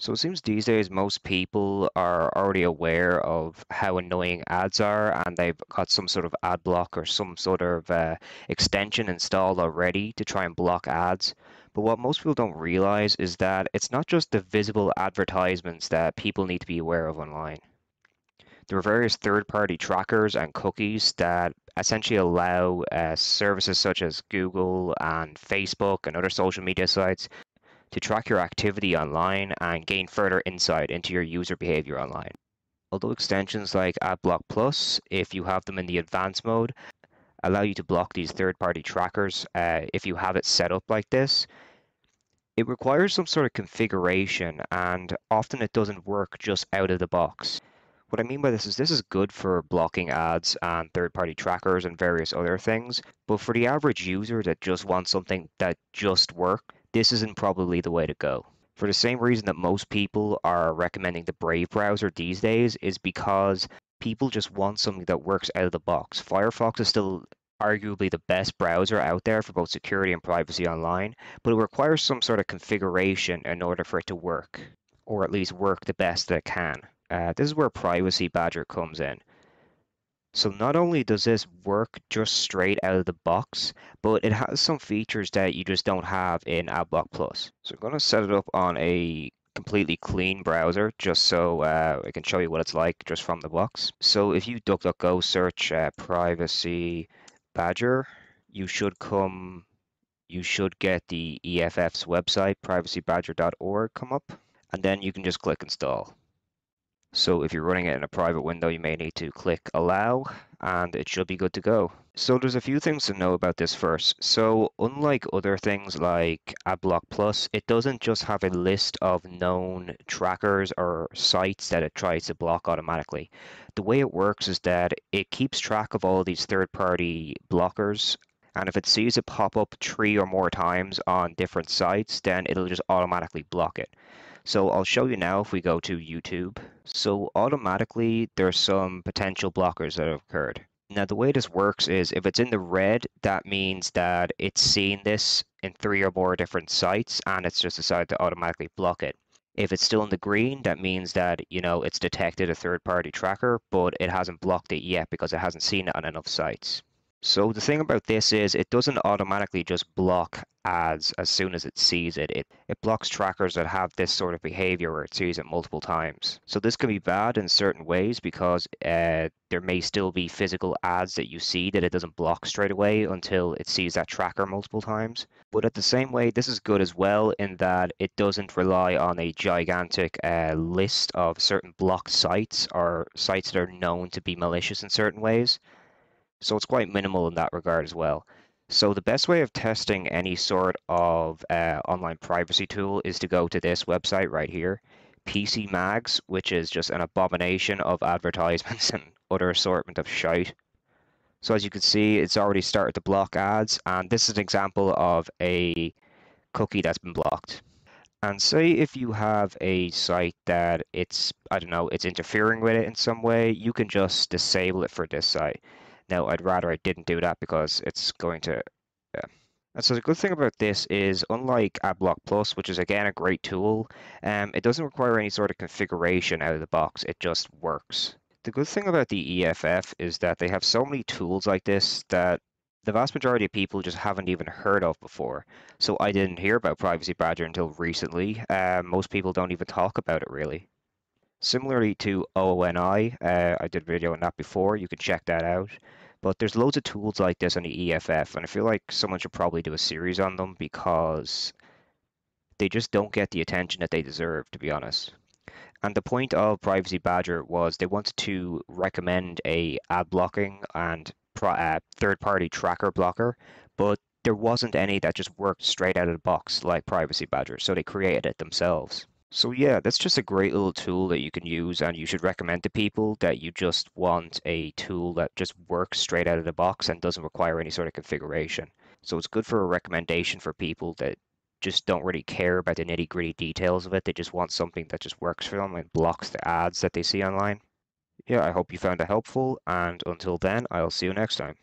So it seems these days most people are already aware of how annoying ads are, and they've got some sort of ad block or some sort of uh, extension installed already to try and block ads. But what most people don't realize is that it's not just the visible advertisements that people need to be aware of online. There are various third party trackers and cookies that essentially allow uh, services such as Google and Facebook and other social media sites to track your activity online and gain further insight into your user behavior online. Although extensions like AdBlock Plus, if you have them in the advanced mode, allow you to block these third party trackers uh, if you have it set up like this, it requires some sort of configuration and often it doesn't work just out of the box. What I mean by this is this is good for blocking ads and third party trackers and various other things, but for the average user that just wants something that just works, this isn't probably the way to go. For the same reason that most people are recommending the Brave browser these days is because people just want something that works out of the box. Firefox is still arguably the best browser out there for both security and privacy online, but it requires some sort of configuration in order for it to work, or at least work the best that it can. Uh, this is where Privacy Badger comes in. So not only does this work just straight out of the box, but it has some features that you just don't have in AdBlock Plus. So I'm going to set it up on a completely clean browser just so uh, I can show you what it's like just from the box. So if you DuckDuckGo search uh, privacy badger, you should come, you should get the EFF's website, privacybadger.org come up, and then you can just click install. So if you're running it in a private window, you may need to click allow and it should be good to go. So there's a few things to know about this first. So unlike other things like AdBlock Plus, it doesn't just have a list of known trackers or sites that it tries to block automatically. The way it works is that it keeps track of all of these third-party blockers and if it sees it pop up three or more times on different sites, then it'll just automatically block it. So I'll show you now if we go to YouTube. So automatically there's some potential blockers that have occurred. Now the way this works is if it's in the red, that means that it's seen this in three or more different sites and it's just decided to automatically block it. If it's still in the green, that means that, you know, it's detected a third party tracker, but it hasn't blocked it yet because it hasn't seen it on enough sites. So the thing about this is it doesn't automatically just block ads as soon as it sees it. It, it blocks trackers that have this sort of behavior where it sees it multiple times. So this can be bad in certain ways because uh, there may still be physical ads that you see that it doesn't block straight away until it sees that tracker multiple times. But at the same way, this is good as well in that it doesn't rely on a gigantic uh, list of certain blocked sites or sites that are known to be malicious in certain ways. So it's quite minimal in that regard as well. So the best way of testing any sort of uh, online privacy tool is to go to this website right here, PC Mags, which is just an abomination of advertisements and other assortment of shite. So as you can see, it's already started to block ads, and this is an example of a cookie that's been blocked. And say if you have a site that it's, I don't know, it's interfering with it in some way, you can just disable it for this site. No, I'd rather I didn't do that because it's going to... Yeah. And so the good thing about this is, unlike AdBlock Plus, which is again a great tool, um, it doesn't require any sort of configuration out of the box. It just works. The good thing about the EFF is that they have so many tools like this that the vast majority of people just haven't even heard of before. So I didn't hear about Privacy Badger until recently. Uh, most people don't even talk about it really. Similarly to ONI, uh, I did a video on that before. You can check that out. But there's loads of tools like this on the EFF, and I feel like someone should probably do a series on them because they just don't get the attention that they deserve, to be honest. And the point of Privacy Badger was they wanted to recommend a ad blocking and uh, third-party tracker blocker, but there wasn't any that just worked straight out of the box like Privacy Badger, so they created it themselves. So yeah, that's just a great little tool that you can use and you should recommend to people that you just want a tool that just works straight out of the box and doesn't require any sort of configuration. So it's good for a recommendation for people that just don't really care about the nitty gritty details of it. They just want something that just works for them and blocks the ads that they see online. Yeah, I hope you found it helpful and until then, I'll see you next time.